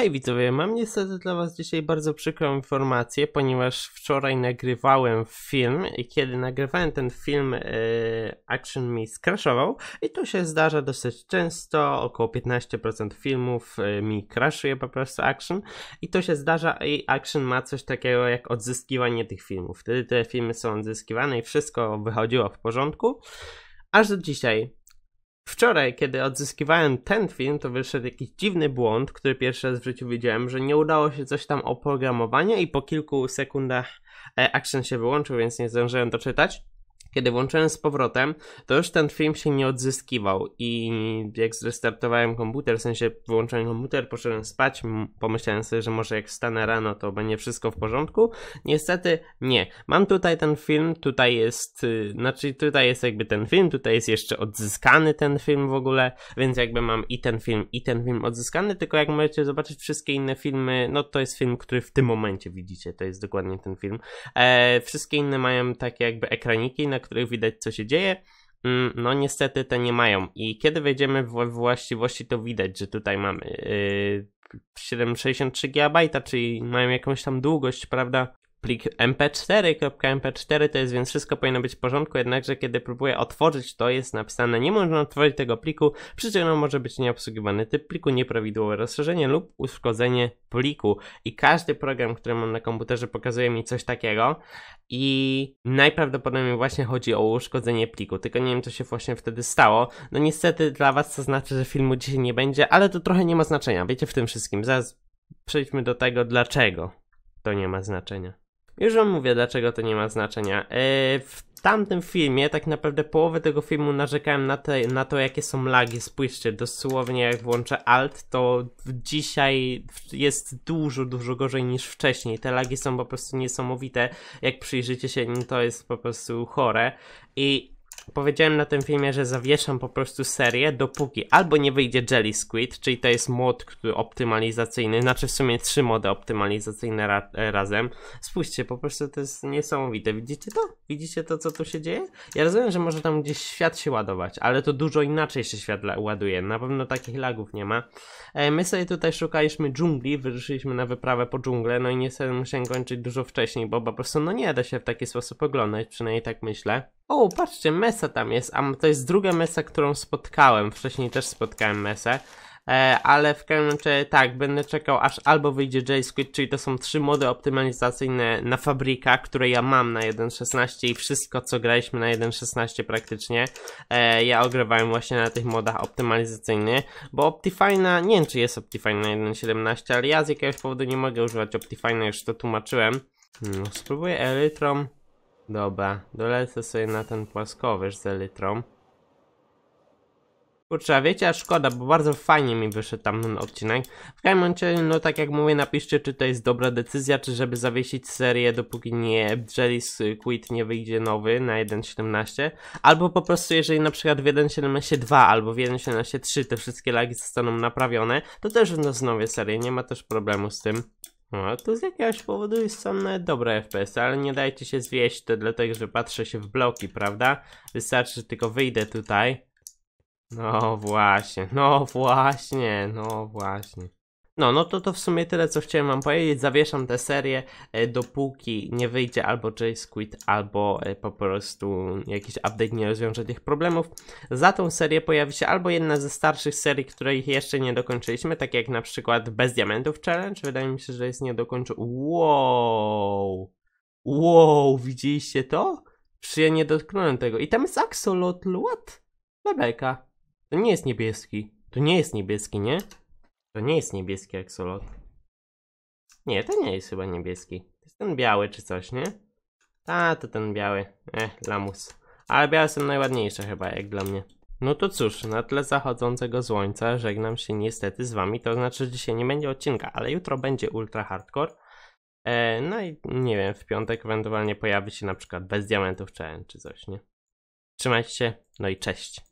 Hej widzowie, mam niestety dla was dzisiaj bardzo przykrą informację, ponieważ wczoraj nagrywałem film i kiedy nagrywałem ten film yy, Action mi skraszował i to się zdarza dosyć często, około 15% filmów yy, mi crashuje po prostu Action i to się zdarza i Action ma coś takiego jak odzyskiwanie tych filmów. Wtedy te filmy są odzyskiwane i wszystko wychodziło w porządku, aż do dzisiaj Wczoraj, kiedy odzyskiwałem ten film, to wyszedł jakiś dziwny błąd, który pierwszy raz w życiu widziałem, że nie udało się coś tam oprogramowania i po kilku sekundach e, action się wyłączył, więc nie zdążyłem doczytać. Kiedy włączyłem z powrotem, to już ten film się nie odzyskiwał i jak zrestartowałem komputer, w sensie wyłączyłem komputer, poszedłem spać, pomyślałem sobie, że może jak wstanę rano, to będzie wszystko w porządku. Niestety nie. Mam tutaj ten film, tutaj jest, y, znaczy tutaj jest jakby ten film, tutaj jest jeszcze odzyskany ten film w ogóle, więc jakby mam i ten film, i ten film odzyskany, tylko jak możecie zobaczyć wszystkie inne filmy, no to jest film, który w tym momencie widzicie, to jest dokładnie ten film. Eee, wszystkie inne mają takie jakby ekraniki, na na których widać co się dzieje. Mm, no niestety te nie mają i kiedy wejdziemy w właściwości to widać, że tutaj mamy 763 yy, GB, czyli mają jakąś tam długość, prawda? plik mp4.mp4 .mp4 to jest, więc wszystko powinno być w porządku, jednakże kiedy próbuję otworzyć to jest napisane nie można otworzyć tego pliku, przyczyną no, może być nieobsługiwany typ pliku, nieprawidłowe rozszerzenie lub uszkodzenie pliku i każdy program, który mam na komputerze pokazuje mi coś takiego i najprawdopodobniej właśnie chodzi o uszkodzenie pliku, tylko nie wiem co się właśnie wtedy stało, no niestety dla was to znaczy, że filmu dzisiaj nie będzie, ale to trochę nie ma znaczenia, wiecie w tym wszystkim, zaraz przejdźmy do tego dlaczego to nie ma znaczenia. Już wam mówię, dlaczego to nie ma znaczenia. E, w tamtym filmie, tak naprawdę połowę tego filmu narzekałem na, te, na to, jakie są lagi. Spójrzcie, dosłownie jak włączę alt, to dzisiaj jest dużo, dużo gorzej niż wcześniej. Te lagi są po prostu niesamowite. Jak przyjrzycie się nim, to jest po prostu chore. I Powiedziałem na tym filmie, że zawieszam po prostu serię, dopóki albo nie wyjdzie Jelly Squid, czyli to jest mod który optymalizacyjny, znaczy w sumie trzy mody optymalizacyjne ra e, razem. Spójrzcie, po prostu to jest niesamowite. Widzicie to? Widzicie to, co tu się dzieje? Ja rozumiem, że może tam gdzieś świat się ładować, ale to dużo inaczej się świat ładuje. Na pewno takich lagów nie ma. E, my sobie tutaj szukaliśmy dżungli, wyruszyliśmy na wyprawę po dżunglę, no i niestety musiałem kończyć dużo wcześniej, bo po prostu no nie da się w taki sposób oglądać, przynajmniej tak myślę. O, patrzcie, Mesa tam jest, a to jest druga Mesa, którą spotkałem. Wcześniej też spotkałem Mesę. E, ale w każdym razie tak, będę czekał aż albo wyjdzie JSquid, czyli to są trzy mody optymalizacyjne na fabryka, które ja mam na 1.16 i wszystko co graliśmy na 1.16 praktycznie, e, ja ogrywałem właśnie na tych modach optymalizacyjnych, bo OptiFine nie wiem czy jest Optifine na 1.17, ale ja z jakiegoś powodu nie mogę używać OptiFine, już to tłumaczyłem. No, spróbuję Elytrom. Dobra, dolecę sobie na ten płaskowyż z elitrą. Kurczę, wiecie, a szkoda, bo bardzo fajnie mi wyszedł tam ten odcinek. W każdym razie, no tak jak mówię, napiszcie, czy to jest dobra decyzja, czy żeby zawiesić serię, dopóki nie Jelly's Quit nie wyjdzie nowy na 1.17, albo po prostu, jeżeli na przykład w 1.17.2 albo w 1.17.3 te wszystkie lagi zostaną naprawione, to też w serię, nie ma też problemu z tym. No, to z jakiegoś powodu są nawet dobre FPS, ale nie dajcie się zwieść, to dlatego, że patrzę się w bloki, prawda? Wystarczy, że tylko wyjdę tutaj. No właśnie, no właśnie, no właśnie. No, no to to w sumie tyle, co chciałem wam powiedzieć. Zawieszam tę serię, e, dopóki nie wyjdzie albo Jay squid albo e, po prostu jakiś update nie rozwiąże tych problemów. Za tą serię pojawi się albo jedna ze starszych serii, której jeszcze nie dokończyliśmy, tak jak na przykład Bez Diamentów Challenge. Wydaje mi się, że jest nie niedokończony. Wow! Wow, widzieliście to? Czy ja nie dotknąłem tego? I tam jest Axolotl, what? Bebeka. To nie jest niebieski. To nie jest niebieski, nie? To nie jest niebieski axolot. Nie, to nie jest chyba niebieski. To jest ten biały czy coś, nie? Ta, to ten biały. Eh, lamus. Ale białe są najładniejsze chyba, jak dla mnie. No to cóż, na tle zachodzącego słońca żegnam się niestety z wami. To znaczy, że dzisiaj nie będzie odcinka, ale jutro będzie ultra hardcore. E, no i nie wiem, w piątek ewentualnie pojawi się na przykład bez diamentów challenge czy coś, nie? Trzymajcie się, no i cześć.